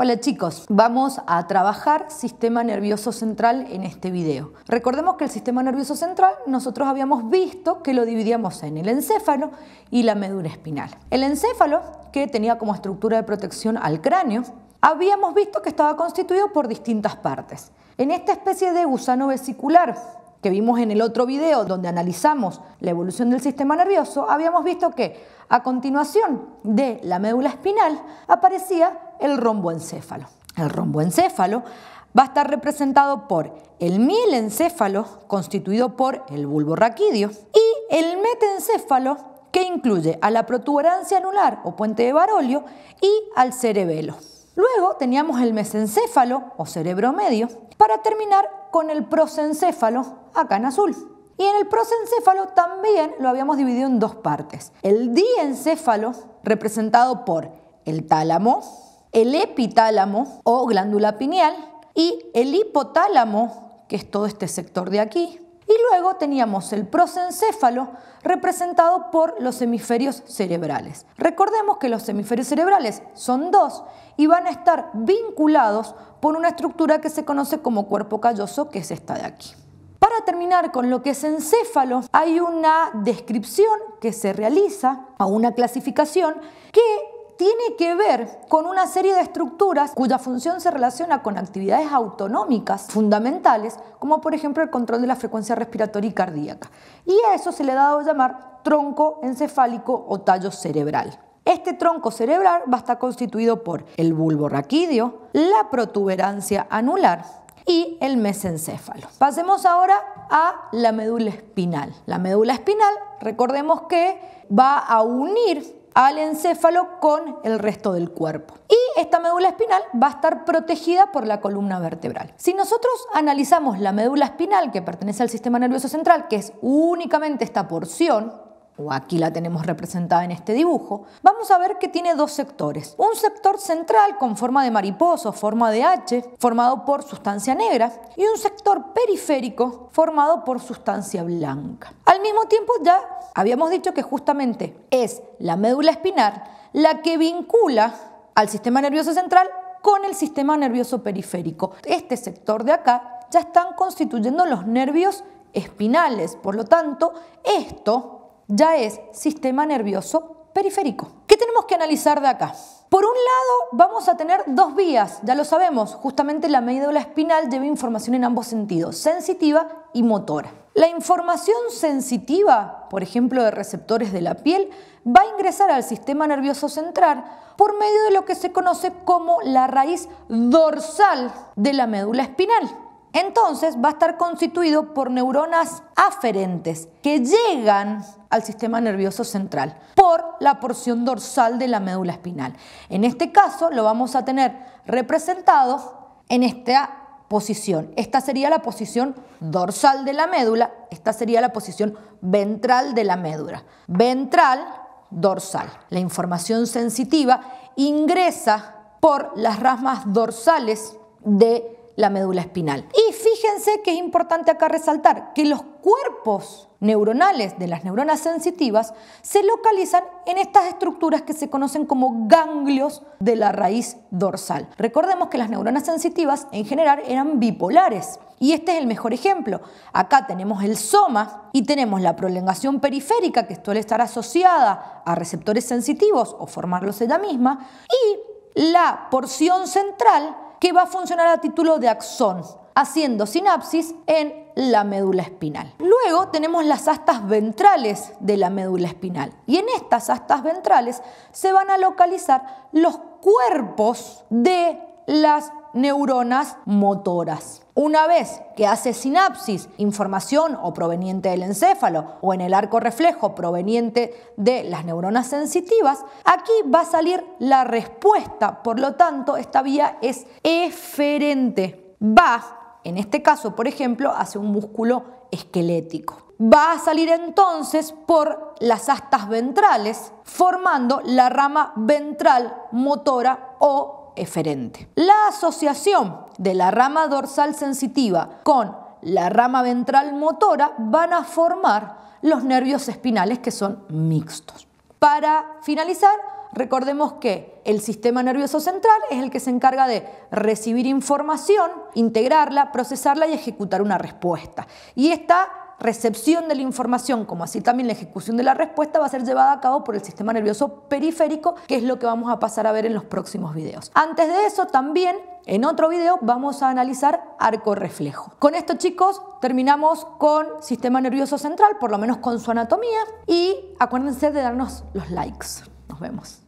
Hola chicos, vamos a trabajar sistema nervioso central en este video. Recordemos que el sistema nervioso central nosotros habíamos visto que lo dividíamos en el encéfalo y la médula espinal. El encéfalo, que tenía como estructura de protección al cráneo, habíamos visto que estaba constituido por distintas partes. En esta especie de gusano vesicular que vimos en el otro video donde analizamos la evolución del sistema nervioso, habíamos visto que a continuación de la médula espinal aparecía el romboencéfalo. El romboencéfalo va a estar representado por el mielencéfalo, constituido por el bulbo raquídeo, y el metencéfalo, que incluye a la protuberancia anular o puente de Barolio y al cerebelo. Luego teníamos el mesencéfalo o cerebro medio para terminar con el prosencéfalo acá en azul. Y en el prosencéfalo también lo habíamos dividido en dos partes. El diencéfalo, representado por el tálamo, el epitálamo o glándula pineal y el hipotálamo, que es todo este sector de aquí, y luego teníamos el prosencéfalo representado por los hemisferios cerebrales. Recordemos que los hemisferios cerebrales son dos y van a estar vinculados por una estructura que se conoce como cuerpo calloso, que es esta de aquí. Para terminar con lo que es encéfalo, hay una descripción que se realiza a una clasificación que tiene que ver con una serie de estructuras cuya función se relaciona con actividades autonómicas fundamentales, como por ejemplo el control de la frecuencia respiratoria y cardíaca. Y a eso se le ha dado llamar tronco encefálico o tallo cerebral. Este tronco cerebral va a estar constituido por el bulbo raquídeo, la protuberancia anular, y el mesencéfalo. Pasemos ahora a la médula espinal. La médula espinal, recordemos que va a unir al encéfalo con el resto del cuerpo. Y esta médula espinal va a estar protegida por la columna vertebral. Si nosotros analizamos la médula espinal que pertenece al sistema nervioso central, que es únicamente esta porción, o aquí la tenemos representada en este dibujo, vamos a ver que tiene dos sectores. Un sector central con forma de mariposa, forma de H, formado por sustancia negra, y un sector periférico formado por sustancia blanca. Al mismo tiempo ya habíamos dicho que justamente es la médula espinal la que vincula al sistema nervioso central con el sistema nervioso periférico. Este sector de acá ya están constituyendo los nervios espinales, por lo tanto, esto ya es sistema nervioso periférico. ¿Qué tenemos que analizar de acá? Por un lado, vamos a tener dos vías, ya lo sabemos, justamente la médula espinal lleva información en ambos sentidos, sensitiva y motora. La información sensitiva, por ejemplo, de receptores de la piel, va a ingresar al sistema nervioso central por medio de lo que se conoce como la raíz dorsal de la médula espinal entonces va a estar constituido por neuronas aferentes que llegan al sistema nervioso central por la porción dorsal de la médula espinal. En este caso lo vamos a tener representado en esta posición. Esta sería la posición dorsal de la médula, esta sería la posición ventral de la médula. Ventral, dorsal. La información sensitiva ingresa por las ramas dorsales de la médula espinal. Y fíjense que es importante acá resaltar que los cuerpos neuronales de las neuronas sensitivas se localizan en estas estructuras que se conocen como ganglios de la raíz dorsal. Recordemos que las neuronas sensitivas en general eran bipolares y este es el mejor ejemplo. Acá tenemos el soma y tenemos la prolongación periférica que suele estar asociada a receptores sensitivos o formarlos ella misma y la porción central que va a funcionar a título de axón, haciendo sinapsis en la médula espinal. Luego tenemos las astas ventrales de la médula espinal y en estas astas ventrales se van a localizar los cuerpos de las neuronas motoras. Una vez que hace sinapsis, información o proveniente del encéfalo o en el arco reflejo proveniente de las neuronas sensitivas, aquí va a salir la respuesta. Por lo tanto, esta vía es eferente. Va, en este caso, por ejemplo, hacia un músculo esquelético. Va a salir entonces por las astas ventrales, formando la rama ventral motora o la asociación de la rama dorsal sensitiva con la rama ventral motora van a formar los nervios espinales que son mixtos. Para finalizar, recordemos que el sistema nervioso central es el que se encarga de recibir información, integrarla, procesarla y ejecutar una respuesta. Y esta recepción de la información, como así también la ejecución de la respuesta, va a ser llevada a cabo por el sistema nervioso periférico, que es lo que vamos a pasar a ver en los próximos videos. Antes de eso, también en otro video vamos a analizar arco reflejo. Con esto chicos terminamos con sistema nervioso central, por lo menos con su anatomía y acuérdense de darnos los likes. Nos vemos.